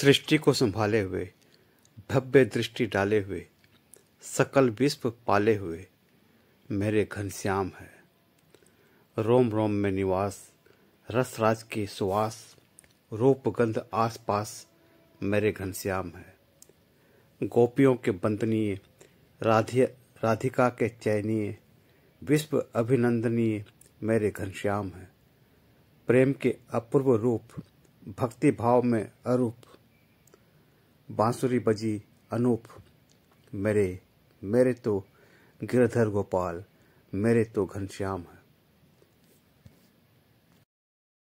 सृष्टि को संभाले हुए भव्य दृष्टि डाले हुए सकल विश्व पाले हुए मेरे घनश्याम है रोम रोम में निवास रसराज की सुवास रूपगंध पास मेरे घनश्याम है गोपियों के बंदनीय राधे राधिका के चयनीय विश्व अभिनंदनीय मेरे घनश्याम है प्रेम के अपूर्व रूप भक्ति भाव में अरूप बांसुरी बजी अनूप मेरे मेरे तो गिरधर गोपाल मेरे तो घनश्याम है